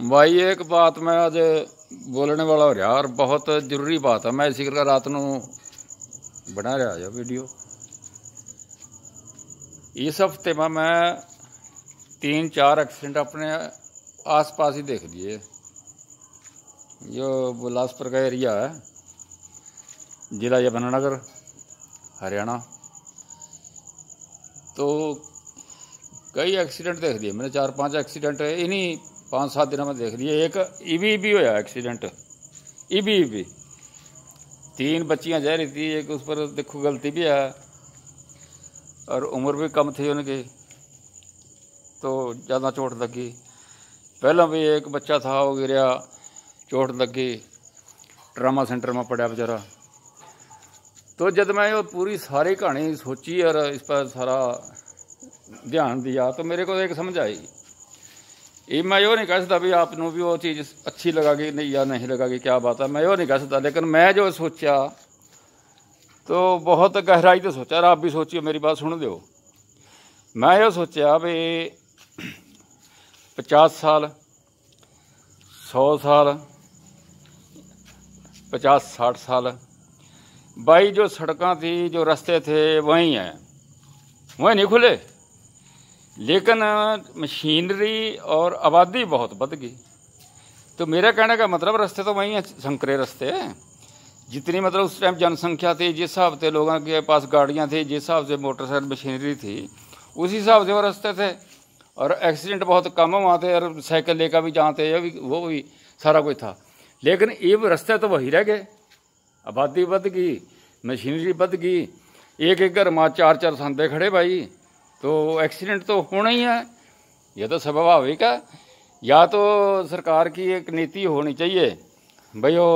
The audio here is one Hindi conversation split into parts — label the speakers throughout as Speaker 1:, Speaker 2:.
Speaker 1: भाई एक बात मैं आज बोलने वाला हो रहा और बहुत ज़रूरी बात है मैं इसी करके रात को बना रहा है वीडियो इस हफ्ते में मैं तीन चार एक्सीडेंट अपने आसपास ही देख लिए जो बिलासपुर का एरिया है जिला यमुनानगर हरियाणा तो कई एक्सीडेंट देख दिए मैंने चार पांच एक्सीडेंट इन्हीं पाँच सात दिन में देख लिए एक ईवी भी होया एक्सीडेंट ईवी भी तीन बच्चियां जा रही थी एक उस पर देखो गलती भी है और उम्र भी कम थी उनकी तो ज़्यादा चोट लगी पहला भी एक बच्चा था वो गिरा चोट लगी ट्रामा सेंटर में पड़ा बेचारा तो जब मैं वो पूरी सारी कहानी सोची और इस पर सारा ध्यान दिया तो मेरे को एक समझ आई ਇਹ ਮੈਂ ਉਹ ਨਹੀਂ ਕਹਿ ਸਕਦਾ ਵੀ ਆਪ ਨੂੰ ਵੀ ਉਹ ਚੀਜ਼ ਅੱਛੀ ਗਈ ਨਹੀਂ ਜਾਂ ਨਹੀਂ ਗਈ ਕੀ ਬਾਤ ਹੈ ਮੈਂ ਉਹ ਨਹੀਂ ਕਹਿ ਸਕਦਾ ਲੇਕਿਨ ਮੈਂ ਜੋ ਸੋਚਿਆ ਤੋ ਬਹੁਤ ਗਹਿਰਾਈ ਤੇ ਸੋਚਿਆ ਆਪ ਵੀ ਸੋਚਿਓ ਮੇਰੀ ਬਾਤ ਸੁਣ ਦਿਓ ਮੈਂ ਇਹ ਸੋਚਿਆ ਵੀ 50 ਸਾਲ 100 ਸਾਲ 50 60 ਸਾਲ ਬਾਈ ਜੋ ਸੜਕਾਂ ਸੀ ਜੋ ਰਸਤੇ ਥੇ ਵਹੀਂ ਹੈ ਵਹੀਂ ਨਹੀਂ ਖੁੱਲੇ लेकिन मशीनरी और आबादी बहुत बढ़ गई तो मेरा कहने का मतलब रस्ते तो वही हैं संकरे रस्ते है। जितनी मतलब उस टाइम जनसंख्या थी जिस हिसाब से लोगों के पास गाड़ियाँ थी जिस हिसाब से मोटरसाइकिल मशीनरी थी उसी हिसाब से वो रस्ते थे और एक्सीडेंट बहुत कम हुआ और साइकिल लेकर भी जाते या भी वो भी सारा कुछ था लेकिन ये रस्ते तो वही रह गए आबादी बढ़ गई मशीनरी बढ़ गई एक एक घर माँ चार चार संदे खड़े भाई ਤੋ ਐਕਸੀਡੈਂਟ तो ਹੋਣਾ ਹੀ है यह ਤਾਂ स्वाभाविक ਹੈ या तो सरकार की एक नीति होनी चाहिए भाई वो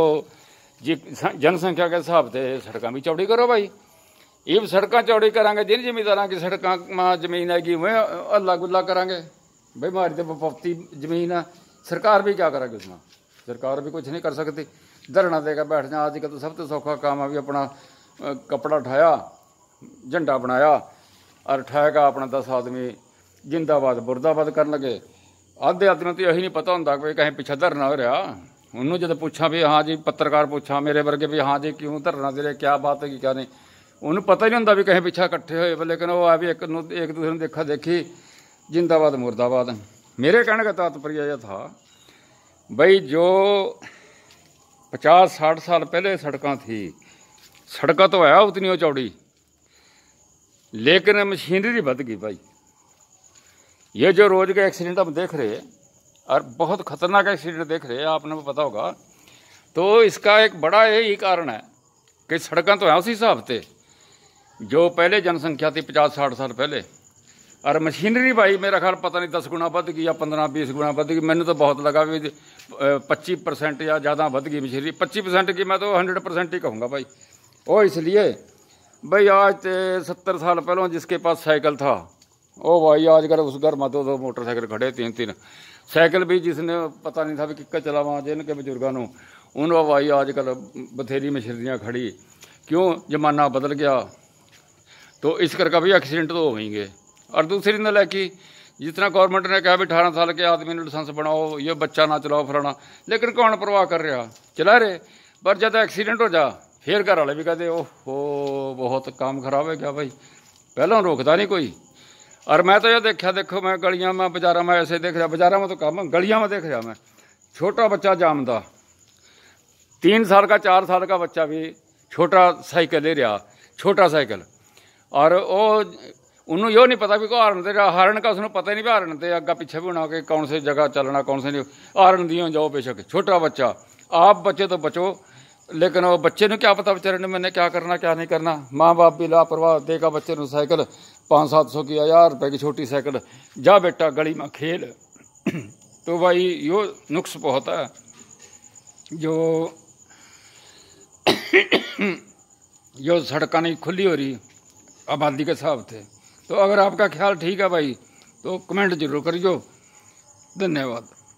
Speaker 1: जी ਜਨਸੰਖਿਆ ਦੇ ਹਿਸਾਬ ਤੇ ਸੜਕਾਂ ਵੀ ਚੌੜੀ ਕਰੋ ਭਾਈ ਇਹ ਸੜਕਾਂ ਚੌੜੀ ਕਰਾਂਗੇ ਜਿਨ ਜ਼ਮੀਨਦਾਰਾਂ ਕੀ ਸੜਕਾਂ ਮਾ ਜ਼ਮੀਨ ਹੈਗੀ ਉਹ ਅੱਲਾ ਗੁੱਲਾ ਕਰਾਂਗੇ ਬਿਮਾਰੀ ਤੇ ਬਪਤੀ ਜ਼ਮੀਨ ਆ ਸਰਕਾਰ ਵੀ ਕੀ ਕਰਾਂਗੇ ਨਾਲ ਸਰਕਾਰ ਵੀ ਕੁਝ ਨਹੀਂ ਕਰ ਸਕਦੀ ਧਰਣਾ ਕੇ ਬੈਠ ਜਾ ਅੱਜ ਕੱਲ ਸਭ ਤੋਂ ਸੌਖਾ ਕੰਮ ਆ ਵੀ ਆਪਣਾ ਕਪੜਾ ਠਾਇਆ ਝੰਡਾ ਬਣਾਇਆ ਔਰ ਠਹਿਗਾ ਆਪਣਾ 10 ਆਦਮੀ ਜਿੰਦਾਬਾਦ ਬੁਰਦਾਬਾਦ ਕਰਨ ਲਗੇ ਆਧੇ ਆਦਮੀ ਨੂੰ ਤਾਂ ਇਹੀ ਨਹੀਂ ਪਤਾ ਹੁੰਦਾ ਕਿ ਕਹੇ ਪਿੱਛੇ ਧਰਨਾ ਹੋ ਰਿਹਾ ਉਹਨੂੰ ਜਦ ਪੁੱਛਾਂ ਵੀ ਹਾਂ ਜੀ ਪੱਤਰਕਾਰ ਪੁੱਛਾਂ ਮੇਰੇ ਵਰਗੇ ਵੀ ਹਾਂ ਜੀ ਕਿਉਂ ਧਰਨਾ ਦੇ ਰਿਹਾ ਕੀ ਬਾਤ ਹੈ ਕੀ ਕਿਆ ਉਹਨੂੰ ਪਤਾ ਹੀ ਹੁੰਦਾ ਵੀ ਕਹੇ ਪਿੱਛਾ ਇਕੱਠੇ ਹੋਏ ਪਰ ਲੇਕਿਨ ਉਹ ਆ ਵੀ ਇੱਕ ਨੂੰ ਇੱਕ ਦੂਸਰੇ ਨੂੰ ਦੇਖਾ ਦੇਖੀ ਜਿੰਦਾਬਾਦ ਮੁਰਦਾਬਾਦ ਮੇਰੇ ਕਹਿਣ ਦਾ ਤਾਤਪਰਿਆ ਇਹ ਥਾ ਬਈ ਜੋ 50 60 ਸਾਲ ਪਹਿਲੇ ਸੜਕਾਂ ਥੀ ਸੜਕਾਂ ਤੋਂ ਆਇਆ ਉਤਨੀ ਉਹ ਚੌੜੀ लेकिन मशीनरी बद गई भाई ये जो रोज का एक्सीडेंट हम देख रहे हैं और बहुत खतरनाक एक्सीडेंट देख रहे हैं आपने पता होगा तो इसका एक बड़ा यही कारण है कि सड़क तो हैं उसी हिसाब से जो पहले जनसंख्या थी पचास साठ साल पहले और मशीनरी भाई मेरा ख्याल पता नहीं दस गुना बढ़ गई या पंद्रह बीस गुना बद गई मैंने तो बहुत लगा भी पच्ची परसेंट या ज़्यादा बद गई मशीनरी पच्ची परसेंट की मैं तो हंड्रेड परसेंट ही कहूँगा भाई और इसलिए भाई आज सत्तर साल पहले जिसके पास साइकिल था ओ भाई आजकल उस घर में दो दो मोटरसाइकिल खड़े तीन तीन साइकिल भी जिसने पता नहीं था भी किक्का चलावा जिनके बुजुर्गों ने उन भाई आजकल बथेरी मछलियाँ खड़ी क्यों जमाना बदल गया तो इस करके भी एक्सीडेंट तो हो होंगे और दूसरी न लैकी जितना गवर्नमेंट ने कहा भी अठारह साल के आदमी ने लाइसेंस बनाओ ये बच्चा ना चलाओ फलाना लेकिन कौन परवाह कर रहा चला रहे पर जब एक्सीडेंट हो जा ਫੇਰ ਘਰ ਵਾਲੇ ਵੀ ਕਹਦੇ ਓਹੋ ਬਹੁਤ ਕੰਮ ਖਰਾਬ ਹੋ ਗਿਆ ਭਾਈ ਪਹਿਲਾਂ ਰੋਕਦਾ ਨਹੀਂ ਕੋਈ ਔਰ ਮੈਂ ਤਾਂ ਇਹ ਦੇਖਿਆ ਦੇਖੋ ਮੈਂ ਗਲੀਆਂ ਮੈਂ ਬਾਜ਼ਾਰਾਂ ਮੈਂ ਐਸੇ ਦੇਖਿਆ ਬਾਜ਼ਾਰਾਂ ਮੈਂ ਤਾਂ ਕੰਮ ਗਲੀਆਂ ਮੈਂ ਦੇਖਿਆ ਮੈਂ ਛੋਟਾ ਬੱਚਾ ਜਾਮਦਾ 3 ਸਾਲ ਦਾ 4 ਸਾਲ ਦਾ ਬੱਚਾ ਵੀ ਛੋਟਾ ਸਾਈਕਲ ਲੈ ਰਿਹਾ ਛੋਟਾ ਸਾਈਕਲ ਔਰ ਉਹ ਉਹਨੂੰ ਇਹ ਨਹੀਂ ਪਤਾ ਵੀ ਕੋ ਹਾਰਨ ਤੇ ਹਾਰਨ ਕਾ ਉਸਨੂੰ ਪਤਾ ਹੀ ਨਹੀਂ ਹਾਰਨ ਤੇ ਅੱਗਾ ਪਿੱਛੇ ਵੀ ਹੋਣਾ ਕਿ ਕੌਣ ਸੇ ਜਗ੍ਹਾ ਚੱਲਣਾ ਕੌਣ ਸੇ ਨਹੀਂ ਹਾਰਨ ਦੀਆਂ ਜਾਓ ਬੇਸ਼ੱਕ ਛੋਟਾ ਬੱਚਾ ਆਪ ਬੱਚੇ ਤੋਂ ਬਚੋ लेकिन वो बच्चे ने क्या पता बेचारे ने मैंने क्या करना क्या नहीं करना माँ बाप भी लापरवाह देगा बच्चे ने साइकिल पाँच सात सौ की हजार रुपये की छोटी साइकिल जा बेटा गली में खेल तो भाई यो नुक्स बहुत है जो जो सड़क नहीं खुली हो रही आबादी के हिसाब से तो अगर आपका ख्याल ठीक है भाई तो कमेंट जरूर करियो धन्यवाद